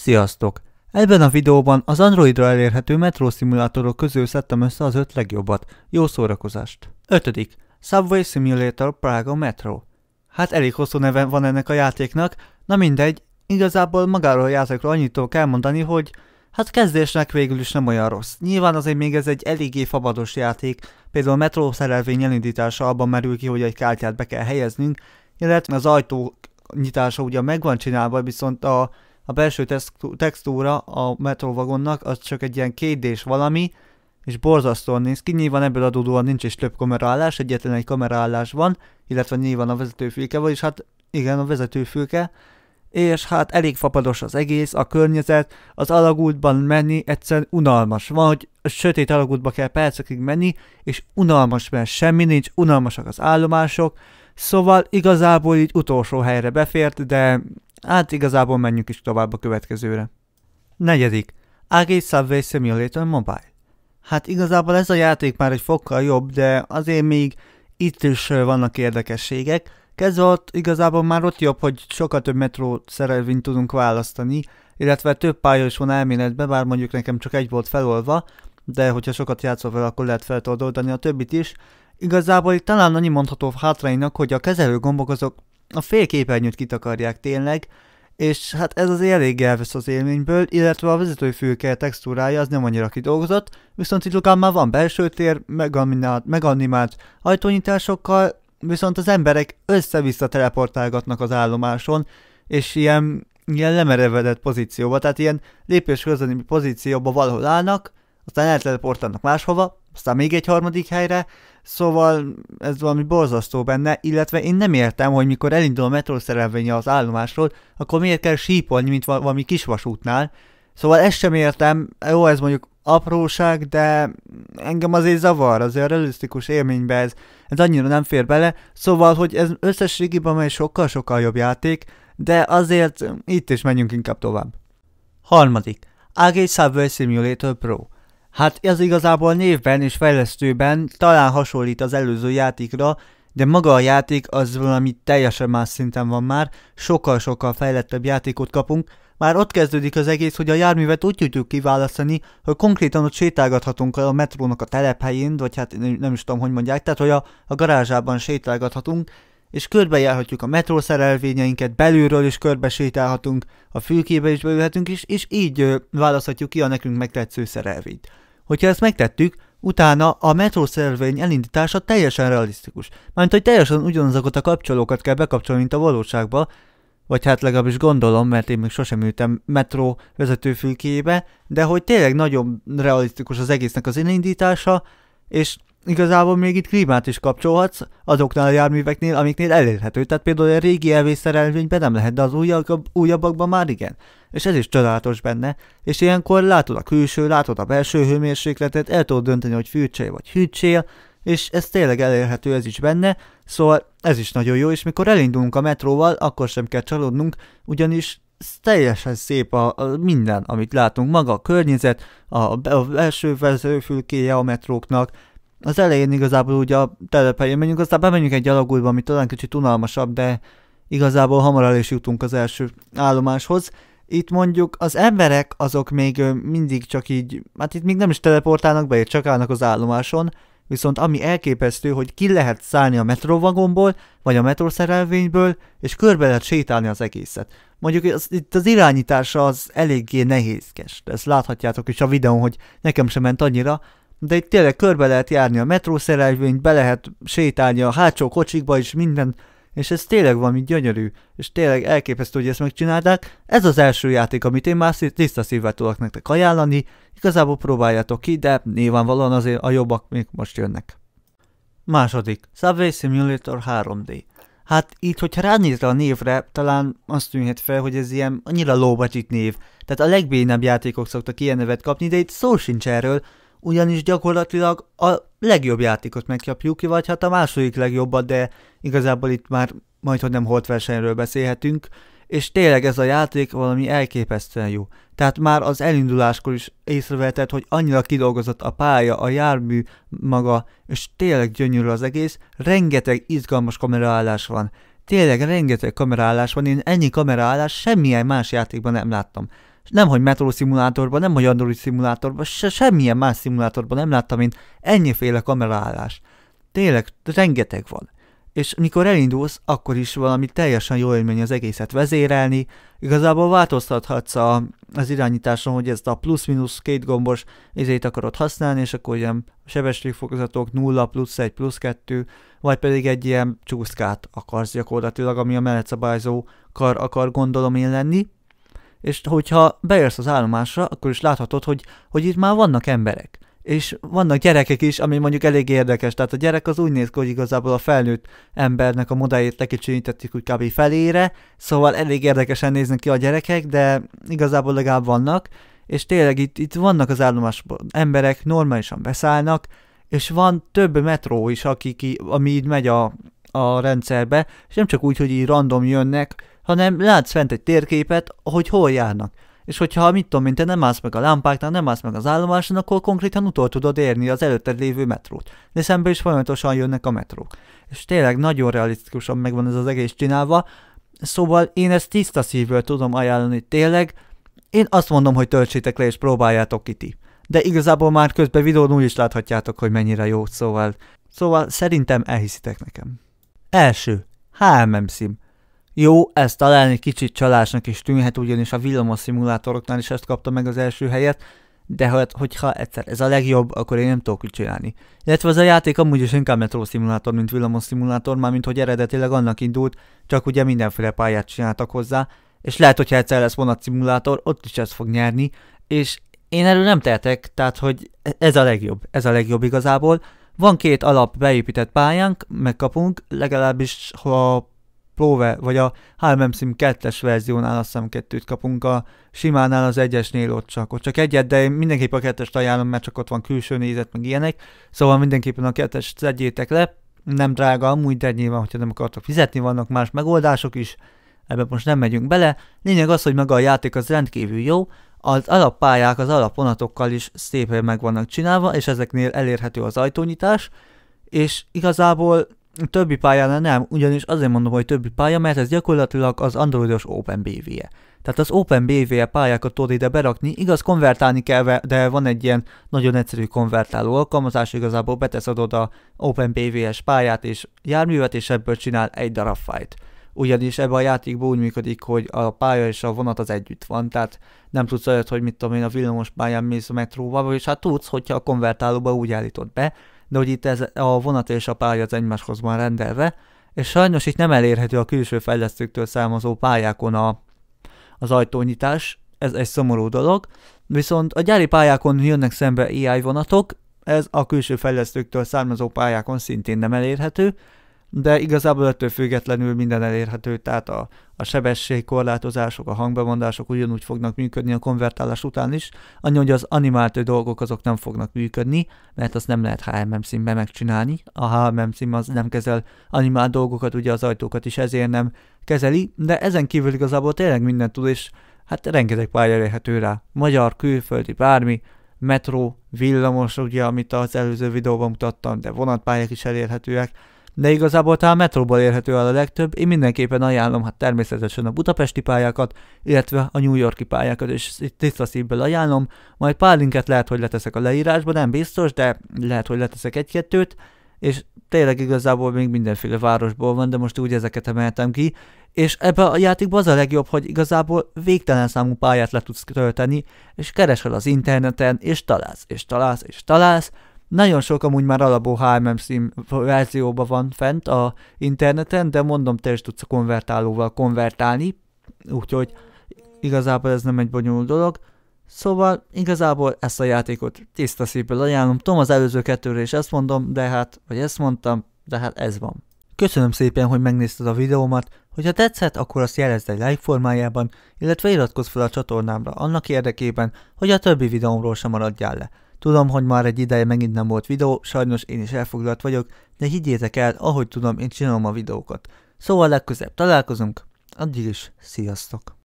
Sziasztok! Ebben a videóban az Androidra elérhető metró szimulátorok közül szedtem össze az öt legjobbat. Jó szórakozást! 5. Subway Simulator Praga Metro Hát elég hosszú neve van ennek a játéknak, na mindegy, igazából magáról a játékról annyit tudok elmondani, hogy hát kezdésnek végül is nem olyan rossz. Nyilván azért még ez egy eléggé fabados játék, például a metró szerelvény elindítása abban merül ki, hogy egy kártyát be kell helyeznünk, illetve az ajtó nyitása ugyan megvan csinálva, viszont a a belső textúra a metróvagonnak az csak egy ilyen kédés valami, és borzasztóan néz ki, nyilván ebből adódóan nincs is több kameraállás, egyetlen egy kameraállás van, illetve nyilván a vezetőfülke van, és hát igen, a vezetőfülke, és hát elég fapados az egész, a környezet, az alagútban menni egyszerűen unalmas. Van, hogy a sötét alagútba kell percekig menni, és unalmas, mert semmi nincs, unalmasak az állomások, szóval igazából így utolsó helyre befért, de Hát igazából menjünk is tovább a következőre. Negyedik. AG Subway Simulator Mobile. Hát igazából ez a játék már egy fokkal jobb, de azért még itt is vannak érdekességek. Kezdve ott igazából már ott jobb, hogy sokkal több metró szerelvényt tudunk választani, illetve több pálya is van elméletben, bár mondjuk nekem csak egy volt felolva, de hogyha sokat játszol vele, akkor lehet feltoldani a többit is. Igazából itt talán annyi mondható hátránynak, hogy a kezelő gombok azok a félképernyőt kitakarják tényleg, és hát ez azért elég elvesz az élményből, illetve a vezetői fülke textúrája az nem annyira kidolgozott, viszont itt lokán már van belső tér, meganimált, meganimált ajtónyitásokkal, viszont az emberek össze-vissza teleportálgatnak az állomáson, és ilyen, ilyen lemerevedett pozícióba, tehát ilyen lépés közeli pozícióba valahol állnak, aztán elteleportálnak máshova, aztán még egy harmadik helyre, szóval ez valami borzasztó benne, illetve én nem értem, hogy mikor elindul a metrószerelvénye az állomásról, akkor miért kell sípolni, mint valami kisvasútnál. Szóval ezt sem értem, jó, ez mondjuk apróság, de engem azért zavar, azért a realisztikus élménybe ez, ez annyira nem fér bele, szóval, hogy ez összességében már sokkal-sokkal jobb játék, de azért itt is menjünk inkább tovább. Harmadik, AG Subway Simulator Pro. Hát ez igazából névben és fejlesztőben talán hasonlít az előző játékra, de maga a játék az valami teljesen más szinten van már, sokkal-sokkal fejlettebb játékot kapunk, már ott kezdődik az egész, hogy a járművet úgy tudjuk kiválasztani, hogy konkrétan ott sétálgathatunk a metrónak a telephelyén, vagy hát nem is tudom, hogy mondják, tehát hogy a, a garázsában sétálgathatunk, és körbejárhatjuk a metró szerelvényeinket, belülről is körbe sétálhatunk, a fülkébe is beülhetünk is, és így ö, választhatjuk ki a nekünk megtetsző szerelvényt. Hogyha ezt megtettük, utána a metrószervény elindítása teljesen realisztikus, mármint hogy teljesen ugyanazokat a kapcsolókat kell bekapcsolni, mint a valóságba, vagy hát legalábbis gondolom, mert én még sosem ültem metró vezetőfülkébe, de hogy tényleg nagyon realisztikus az egésznek az elindítása, és igazából még itt klímát is kapcsolhatsz azoknál a járműveknél, amiknél elérhető. Tehát például a régi elvészerelvényben nem lehet, de az újabb, újabbakban már igen. És ez is csodálatos benne. És ilyenkor látod a külső, látod a belső hőmérsékletet, el tudod dönteni, hogy fűtsél vagy hűtsél, és ez tényleg elérhető, ez is benne, szóval ez is nagyon jó, és mikor elindulunk a metróval, akkor sem kell csalódnunk, ugyanis teljesen szép a, a minden, amit látunk, maga a környezet, a, a belső vezetőfülkéje a metróknak, az elején igazából ugye a telepelyen menjünk, aztán bemenjünk egy gyalogújba, ami talán kicsit unalmasabb, de igazából hamar el is jutunk az első állomáshoz. Itt mondjuk az emberek azok még mindig csak így, hát itt még nem is teleportálnak be, csak állnak az állomáson, viszont ami elképesztő, hogy ki lehet szállni a metróvagomból, vagy a metrószerelvényből, és körbe lehet sétálni az egészet. Mondjuk az, itt az irányítása az eléggé nehézkes, de ezt láthatjátok is a videón, hogy nekem sem ment annyira, de itt tényleg körbe lehet járni a metrószerelvényt, be lehet sétálni a hátsó kocsikba is minden, és ez tényleg valami gyönyörű, és tényleg elképesztő, hogy ezt megcsinálták. Ez az első játék, amit én már tiszta szívvel tudok nektek ajánlani, igazából próbáljátok ki, de nyilvánvalóan azért a jobbak még most jönnek. Második, Subway Simulator 3D. Hát itt, hogyha ránézre a névre, talán azt tűnhet fel, hogy ez ilyen annyira low budget név. Tehát a legbénebb játékok szoktak ilyen nevet kapni, de itt szó sincs erről, ugyanis gyakorlatilag a legjobb játékot megkapjuk ki, vagy hát a második legjobbat, de igazából itt már majdhogy nem holt versenyről beszélhetünk, és tényleg ez a játék valami elképesztően jó. Tehát már az elinduláskor is észrevehetett, hogy annyira kidolgozott a pálya, a jármű maga, és tényleg gyönyörű az egész, rengeteg izgalmas kameraállás van. Tényleg rengeteg kameraállás van, én ennyi kameraállás semmilyen más játékban nem láttam nem hogy Metro szimulátorban, nem hogy Android szimulátorban, se, semmilyen más szimulátorban nem láttam én ennyiféle kameraállás. Tényleg rengeteg van. És mikor elindulsz, akkor is valami teljesen jó élmény az egészet vezérelni. Igazából változtathatsz a, az irányításon, hogy ezt a plusz-minusz két gombos izét akarod használni, és akkor ilyen sebességfokozatok 0, plusz 1, plusz 2, vagy pedig egy ilyen csúszkát akarsz gyakorlatilag, ami a menetszabályzó kar akar gondolom én lenni és hogyha beérsz az állomásra, akkor is láthatod, hogy, hogy itt már vannak emberek. És vannak gyerekek is, ami mondjuk elég érdekes. Tehát a gyerek az úgy néz ki, hogy igazából a felnőtt embernek a modellét lekicsinyítették úgy kb. felére, szóval elég érdekesen néznek ki a gyerekek, de igazából legalább vannak. És tényleg itt, itt vannak az állomásban emberek, normálisan beszállnak, és van több metró is, aki ki, ami így megy a, a rendszerbe, és nem csak úgy, hogy így random jönnek, hanem látsz fent egy térképet, hogy hol járnak. És hogyha mit tudom én, te nem állsz meg a lámpáknál, nem állsz meg az állomáson, akkor konkrétan utol tudod érni az előtted lévő metrót. De szembe is folyamatosan jönnek a metrók. És tényleg nagyon realisztikusan megvan ez az egész csinálva, szóval én ezt tiszta szívből tudom ajánlani tényleg, én azt mondom, hogy töltsétek le és próbáljátok ki ti. De igazából már közben videón úgy is láthatjátok, hogy mennyire jó, szóval... Szóval szerintem elhiszitek nekem. Első. HMM sim. Jó, ez talán egy kicsit csalásnak is tűnhet, ugyanis a villamos szimulátoroknál is ezt kapta meg az első helyet, de hát, hogyha egyszer ez a legjobb, akkor én nem tudok úgy csinálni. Illetve az a játék amúgy is inkább metró szimulátor, mint villamos szimulátor, mármint hogy eredetileg annak indult, csak ugye mindenféle pályát csináltak hozzá, és lehet, hogyha egyszer lesz vonat szimulátor, ott is ezt fog nyerni, és én erről nem tehetek, tehát hogy ez a legjobb, ez a legjobb igazából. Van két alap beépített pályánk, megkapunk, legalábbis ha Plove, vagy a HMM Sim 2-es verziónál azt hiszem kettőt kapunk, a simánál az egyesnél ott csak, ott csak egyet, de én mindenképp a kettest ajánlom, mert csak ott van külső nézet, meg ilyenek, szóval mindenképpen a kettest szedjétek le, nem drága amúgy, de nyilván, hogyha nem akartok fizetni, vannak más megoldások is, ebbe most nem megyünk bele, lényeg az, hogy maga a játék az rendkívül jó, az alappályák az alaponatokkal is szépen meg vannak csinálva, és ezeknél elérhető az ajtónyitás, és igazából Többi pályánál nem, ugyanis azért mondom, hogy többi pálya, mert ez gyakorlatilag az androidos OpenBV-je. Tehát az OpenBV-je pályákat tud ide berakni, igaz, konvertálni kell, de van egy ilyen nagyon egyszerű konvertáló alkalmazás, igazából beteszed oda OpenBV-es pályát és járművet, és ebből csinál egy darab fájt ugyanis ebben a játékban úgy működik, hogy a pálya és a vonat az együtt van, tehát nem tudsz olyat, hogy mit tudom én, a villamos pályán mész a metróval, és hát tudsz, hogyha a konvertálóba úgy állítod be, de hogy itt ez a vonat és a pálya az egymáshoz van rendelve, és sajnos itt nem elérhető a külső fejlesztőktől származó pályákon a, az ajtónyitás, ez egy szomorú dolog, viszont a gyári pályákon jönnek szembe AI vonatok, ez a külső fejlesztőktől származó pályákon szintén nem elérhető, de igazából ettől függetlenül minden elérhető, tehát a, a sebességkorlátozások, a hangbemondások ugyanúgy fognak működni a konvertálás után is, annyi, hogy az animált dolgok azok nem fognak működni, mert azt nem lehet HMM színben megcsinálni, a HMM szín az nem kezel animált dolgokat, ugye az ajtókat is ezért nem kezeli, de ezen kívül igazából tényleg mindent tud, és hát rengeteg pálya elérhető rá. Magyar, külföldi, bármi, metró, villamos, ugye, amit az előző videóban mutattam, de vonatpályák is elérhetőek, de igazából talán metróból érhető el a legtöbb, én mindenképpen ajánlom hát természetesen a budapesti pályákat, illetve a New Yorki pályákat, és tiszta szívből ajánlom, majd pár linket lehet, hogy leteszek a leírásba, nem biztos, de lehet, hogy leteszek egy-kettőt, és tényleg igazából még mindenféle városból van, de most úgy ezeket emeltem ki, és ebbe a játékban az a legjobb, hogy igazából végtelen számú pályát le tudsz tölteni, és keresel az interneten, és találsz, és találsz, és találsz, nagyon sok amúgy már alapú HMM szín verzióban van fent a interneten, de mondom, te is tudsz a konvertálóval konvertálni, úgyhogy igazából ez nem egy bonyolult dolog. Szóval igazából ezt a játékot tiszta szívből ajánlom. Tom az előző kettőre is ezt mondom, de hát, vagy ezt mondtam, de hát ez van. Köszönöm szépen, hogy megnézted a videómat, hogyha tetszett, akkor azt jelezd egy like formájában, illetve iratkozz fel a csatornámra annak érdekében, hogy a többi videómról sem maradjál le. Tudom, hogy már egy ideje megint nem volt videó, sajnos én is elfoglalt vagyok, de higgyétek el, ahogy tudom, én csinálom a videókat. Szóval legközebb találkozunk, addig is, sziasztok!